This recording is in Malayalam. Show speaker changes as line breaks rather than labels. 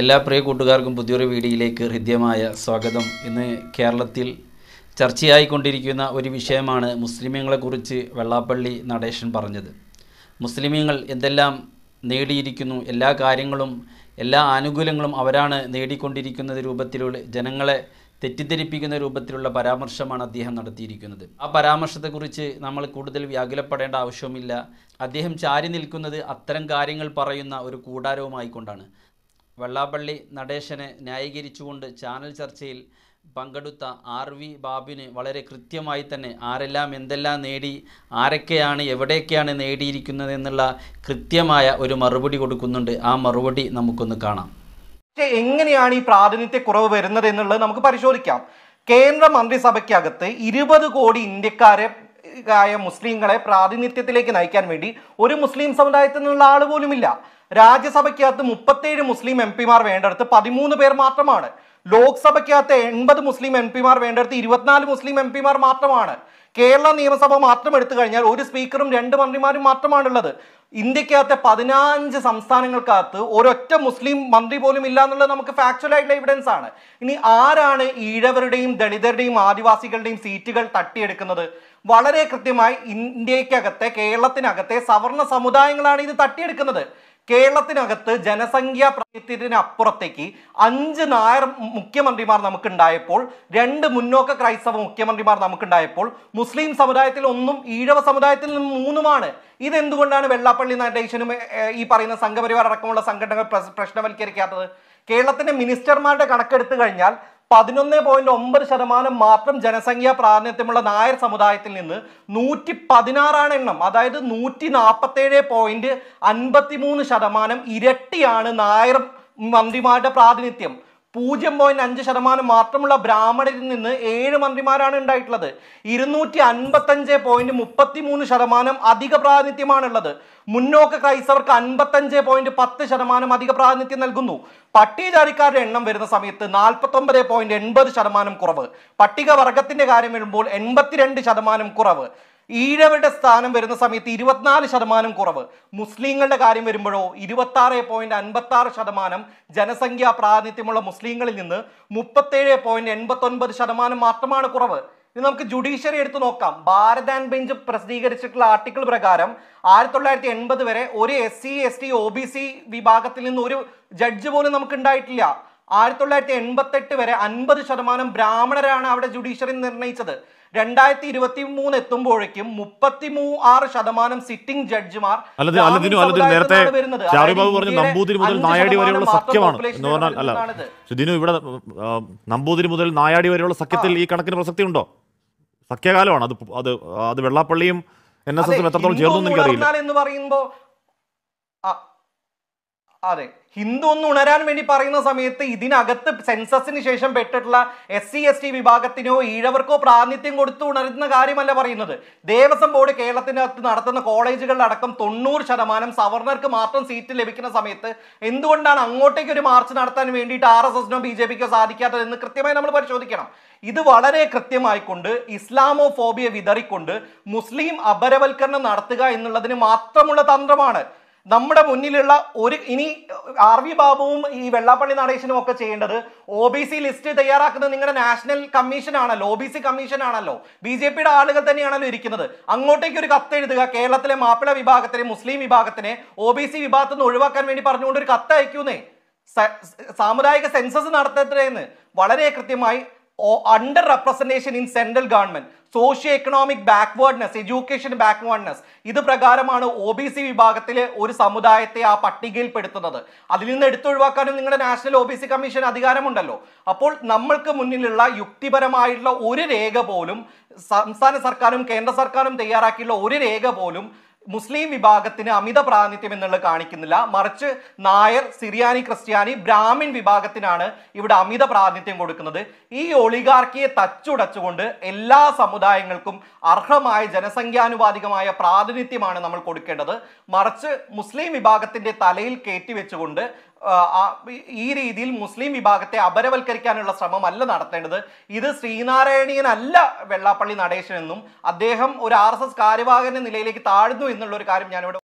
എല്ലാ പ്രിയ കൂട്ടുകാർക്കും പുതിയൊരു വീഡിയോയിലേക്ക് ഹൃദ്യമായ സ്വാഗതം ഇന്ന് കേരളത്തിൽ ചർച്ചയായിക്കൊണ്ടിരിക്കുന്ന ഒരു വിഷയമാണ് മുസ്ലിമീങ്ങളെക്കുറിച്ച് വെള്ളാപ്പള്ളി നടേശൻ പറഞ്ഞത് മുസ്ലിമീങ്ങൾ എന്തെല്ലാം നേടിയിരിക്കുന്നു എല്ലാ കാര്യങ്ങളും എല്ലാ ആനുകൂല്യങ്ങളും അവരാണ് നേടിക്കൊണ്ടിരിക്കുന്ന രൂപത്തിലുള്ള ജനങ്ങളെ തെറ്റിദ്ധരിപ്പിക്കുന്ന രൂപത്തിലുള്ള പരാമർശമാണ് അദ്ദേഹം നടത്തിയിരിക്കുന്നത് ആ പരാമർശത്തെക്കുറിച്ച് നമ്മൾ കൂടുതൽ വ്യാകുലപ്പെടേണ്ട ആവശ്യമില്ല അദ്ദേഹം ചാരി നിൽക്കുന്നത് അത്തരം കാര്യങ്ങൾ പറയുന്ന ഒരു കൂടാരവുമായിക്കൊണ്ടാണ് കൊണ്ടാണ് വെള്ളാപ്പള്ളി നടേശനെ ന്യായീകരിച്ചുകൊണ്ട് ചാനൽ ചർച്ചയിൽ പങ്കെടുത്ത ആർ വി ബാബിന് വളരെ കൃത്യമായി തന്നെ ആരെല്ലാം എന്തെല്ലാം നേടി ആരൊക്കെയാണ് എവിടെയൊക്കെയാണ് നേടിയിരിക്കുന്നത് എന്നുള്ള കൃത്യമായ ഒരു മറുപടി കൊടുക്കുന്നുണ്ട് ആ മറുപടി നമുക്കൊന്ന് കാണാം
എങ്ങനെയാണ് ഈ പ്രാതിനിധ്യ കുറവ് വരുന്നത് എന്നുള്ളത് നമുക്ക് പരിശോധിക്കാം കേന്ദ്ര മന്ത്രിസഭയ്ക്കകത്ത് ഇരുപത് കോടി ഇന്ത്യക്കാരെ ായ മുസ്ലിങ്ങളെ പ്രാതിനിധ്യത്തിലേക്ക് നയിക്കാൻ വേണ്ടി ഒരു മുസ്ലിം സമുദായത്തിൽ നിന്നുള്ള ആൾ പോലുമില്ല രാജ്യസഭയ്ക്കകത്ത് മുപ്പത്തേഴ് മുസ്ലിം എം പിമാർ വേണ്ടടുത്ത് പതിമൂന്ന് പേർ മാത്രമാണ് ലോക്സഭയ്ക്കകത്ത് എൺപത് മുസ്ലിം എം പിമാർ വേണ്ടടുത്ത് ഇരുപത്തിനാല് മുസ്ലിം എം പിമാർ മാത്രമാണ് കേരള നിയമസഭ മാത്രം എടുത്തു കഴിഞ്ഞാൽ ഒരു സ്പീക്കറും രണ്ട് മന്ത്രിമാരും മാത്രമാണുള്ളത് ഇന്ത്യക്കകത്ത് പതിനഞ്ച് സംസ്ഥാനങ്ങൾക്കകത്ത് ഒരൊറ്റ മുസ്ലിം മന്ത്രി പോലും ഇല്ല എന്നുള്ളത് നമുക്ക് ഫാക്ച്വൽ ആയിട്ടുള്ള എവിഡൻസ് ആണ് ഇനി ആരാണ് ഈഴവരുടെയും ദളിതരുടെയും ആദിവാസികളുടെയും സീറ്റുകൾ തട്ടിയെടുക്കുന്നത് വളരെ കൃത്യമായി ഇന്ത്യക്കകത്തെ കേരളത്തിനകത്തെ സവർണ സമുദായങ്ങളാണ് ഇത് തട്ടിയെടുക്കുന്നത് കേരളത്തിനകത്ത് ജനസംഖ്യാ പ്രാതിനിധ്യത്തിനപ്പുറത്തേക്ക് അഞ്ച് നായർ മുഖ്യമന്ത്രിമാർ നമുക്കുണ്ടായപ്പോൾ രണ്ട് മുന്നോക്ക ക്രൈസ്തവ മുഖ്യമന്ത്രിമാർ നമുക്കുണ്ടായപ്പോൾ മുസ്ലിം സമുദായത്തിൽ ഒന്നും ഈഴവ സമുദായത്തിൽ നിന്നും മൂന്നുമാണ് ഇതെന്തുകൊണ്ടാണ് വെള്ളാപ്പള്ളി നടേശനും ഈ പറയുന്ന സംഘപരിവാർ അടക്കമുള്ള സംഘടനകൾ പ്രശ്നവൽക്കരിക്കാത്തത് കേരളത്തിന്റെ മിനിസ്റ്റർമാരുടെ കണക്കെടുത്തു കഴിഞ്ഞാൽ പതിനൊന്ന് പോയിന്റ് ഒമ്പത് ശതമാനം മാത്രം ജനസംഖ്യാ പ്രാതിനിധ്യമുള്ള നായർ സമുദായത്തിൽ നിന്ന് നൂറ്റി പതിനാറാണ് എണ്ണം അതായത് നൂറ്റി നാൽപ്പത്തേഴ് പോയിന്റ് അൻപത്തിമൂന്ന് ശതമാനം ഇരട്ടിയാണ് നായർ മന്ത്രിമാരുടെ പ്രാതിനിധ്യം പൂജ്യം പോയിന്റ് അഞ്ച് ശതമാനം മാത്രമുള്ള ബ്രാഹ്മണരിൽ നിന്ന് ഏഴ് മന്ത്രിമാരാണ് ഉണ്ടായിട്ടുള്ളത് ഇരുന്നൂറ്റി അൻപത്തഞ്ച് പോയിന്റ് മുപ്പത്തി മൂന്ന് ശതമാനം അധിക പ്രാതിനിധ്യമാണുള്ളത് മുന്നോക്ക ക്രൈസ്തവർക്ക് അൻപത്തഞ്ച് പോയിന്റ് പത്ത് ശതമാനം അധിക പ്രാതിനിധ്യം നൽകുന്നു പട്ടികജാതിക്കാരുടെ എണ്ണം വരുന്ന സമയത്ത് നാൽപ്പത്തൊമ്പത് പോയിന്റ് എൺപത് ശതമാനം കുറവ് പട്ടികവർഗത്തിന്റെ കാര്യം വരുമ്പോൾ എൺപത്തിരണ്ട് ശതമാനം കുറവ് ഈഴവരുടെ സ്ഥാനം വരുന്ന സമയത്ത് ഇരുപത്തിനാല് ശതമാനം കുറവ് മുസ്ലിങ്ങളുടെ കാര്യം വരുമ്പോഴോ ഇരുപത്തി ആറ് പോയിന്റ് അൻപത്തി ആറ് ശതമാനം ജനസംഖ്യാ പ്രാതിനിധ്യമുള്ള മുസ്ലിങ്ങളിൽ നിന്ന് മുപ്പത്തേഴ് പോയിന്റ് എൺപത്തൊൻപത് ശതമാനം മാത്രമാണ് കുറവ് ഇനി നമുക്ക് ജുഡീഷ്യറി എടുത്തു നോക്കാം ഭാരത് ആൻഡ് ബെഞ്ച് പ്രസിദ്ധീകരിച്ചിട്ടുള്ള ആർട്ടിക്കിൾ പ്രകാരം ആയിരത്തി തൊള്ളായിരത്തി എൺപത് വരെ ഒരു S C S T O B C വിഭാഗത്തിൽ നിന്ന് ഒരു ജഡ്ജ് പോലും നമുക്ക് ഉണ്ടായിട്ടില്ല ആയിരത്തി തൊള്ളായിരത്തി എൺപത്തെട്ട് വരെ അൻപത് ശതമാനം ബ്രാഹ്മണരാണ് അവിടെ ജുഡീഷ്യറി നിർണയിച്ചത് രണ്ടായിരത്തി ഇരുപത്തി മൂന്ന് എത്തുമ്പോഴേക്കും മുപ്പത്തി ആറ് ശതമാനം സിറ്റിംഗ് ജഡ്ജിമാർ നേരത്തെ നമ്പൂതിരി മുതൽ നായാടി വരെയുള്ള സഖ്യമാണ് എന്ന് പറഞ്ഞാൽ അല്ല ഇവിടെ നമ്പൂതിരി മുതൽ നായാടി വരെയുള്ള സഖ്യത്തിൽ ഈ കണക്കിന് പ്രസക്തി ഉണ്ടോ സഖ്യകാലമാണ് അത് അത് അത് വെള്ളാപ്പള്ളിയും എൻ എസ് എസും എത്രത്തോളം ചേർന്നു എന്ന് പറയുമ്പോൾ അതെ ഹിന്ദു എന്ന് ഉണരാൻ വേണ്ടി പറയുന്ന സമയത്ത് ഇതിനകത്ത് സെൻസസിന് ശേഷം പെട്ടിട്ടുള്ള എസ് സി എസ് ടി വിഭാഗത്തിനോ ഈഴവർക്കോ പ്രാതിനിധ്യം കൊടുത്ത് ഉണരുന്ന കാര്യമല്ല പറയുന്നത് ദേവസ്വം ബോർഡ് കേരളത്തിനകത്ത് നടത്തുന്ന കോളേജുകളിലടക്കം തൊണ്ണൂറ് ശതമാനം സവർണർക്ക് മാത്രം സീറ്റ് ലഭിക്കുന്ന സമയത്ത് എന്തുകൊണ്ടാണ് അങ്ങോട്ടേക്ക് ഒരു മാർച്ച് നടത്താൻ വേണ്ടിയിട്ട് ആർ എസ് എസിനോ ബി ജെ പിക്കോ സാധിക്കാത്തത് എന്ന് കൃത്യമായി നമ്മൾ പരിശോധിക്കണം ഇത് വളരെ കൃത്യമായിക്കൊണ്ട് ഇസ്ലാമോ ഫോബിയെ വിതറിക്കൊണ്ട് മുസ്ലിം അപരവൽക്കരണം നടത്തുക എന്നുള്ളതിന് മാത്രമുള്ള തന്ത്രമാണ് നമ്മുടെ മുന്നിലുള്ള ഒരു ഇനി ആർ വി ബാബുവും ഈ വെള്ളാപ്പള്ളി നടേശനും ഒക്കെ ചെയ്യേണ്ടത് ഒ ബി സി ലിസ്റ്റ് തയ്യാറാക്കുന്നത് നിങ്ങളുടെ നാഷണൽ കമ്മീഷൻ ആണല്ലോ ഒ ബി സി കമ്മീഷൻ ആണല്ലോ ബി ജെ പിയുടെ ആളുകൾ തന്നെയാണല്ലോ ഇരിക്കുന്നത് അങ്ങോട്ടേക്ക് ഒരു കത്ത് എഴുതുക കേരളത്തിലെ മാപ്പിള വിഭാഗത്തിന് മുസ്ലിം വിഭാഗത്തിനെ ഒ ബി സി വിഭാഗത്തിൽ നിന്ന് ഒഴിവാക്കാൻ വേണ്ടി പറഞ്ഞുകൊണ്ട് ഒരു കത്ത് അയക്കുന്നേ സാമുദായിക സെൻസസ് നടത്തത്തേന്ന് വളരെ കൃത്യമായി under representation in central government socio economic backwardness education backwardness ഇത് പ്രകാരമാണ് ഒ ബി സി വിഭാഗത്തിലെ ഒരു സമുദായത്തെ ആ പട്ടികയിൽപ്പെടുത്തുന്നത് അതിൽ നിന്ന് എടുത്തൊഴിവാക്കാനും നിങ്ങളുടെ national O B C commission അധികാരമുണ്ടല്ലോ അപ്പോൾ നമ്മൾക്ക് മുന്നിലുള്ള യുക്തിപരമായിട്ടുള്ള ഒരു രേഖ പോലും സംസ്ഥാന സർക്കാരും കേന്ദ്ര സർക്കാരും തയ്യാറാക്കിയുള്ള ഒരു രേഖ പോലും മുസ്ലിം വിഭാഗത്തിന് അമിത പ്രാതിനിധ്യം എന്നുള്ളത് കാണിക്കുന്നില്ല മറിച്ച് നായർ സിറിയാനി ക്രിസ്ത്യാനി ബ്രാഹ്മിൻ വിഭാഗത്തിനാണ് ഇവിടെ അമിത പ്രാതിനിധ്യം കൊടുക്കുന്നത് ഈ ഒളിഗാർക്കിയെ തച്ചുടച്ചുകൊണ്ട് എല്ലാ സമുദായങ്ങൾക്കും അർഹമായ ജനസംഖ്യാനുപാതികമായ പ്രാതിനിധ്യമാണ് നമ്മൾ കൊടുക്കേണ്ടത് മറിച്ച് മുസ്ലിം വിഭാഗത്തിന്റെ തലയിൽ കയറ്റി വെച്ചുകൊണ്ട് ഈ രീതിയിൽ മുസ്ലിം വിഭാഗത്തെ അപരവൽക്കരിക്കാനുള്ള ശ്രമമല്ല നടത്തേണ്ടത് ഇത് ശ്രീനാരായണീയനല്ല വെള്ളാപ്പള്ളി നടേശൻ എന്നും അദ്ദേഹം ഒരു ആർ എസ് എസ് കാര്യവാഹകൻ നിലയിലേക്ക് താഴ്ന്നു എന്നുള്ള ഒരു കാര്യം ഞാനിവിടെ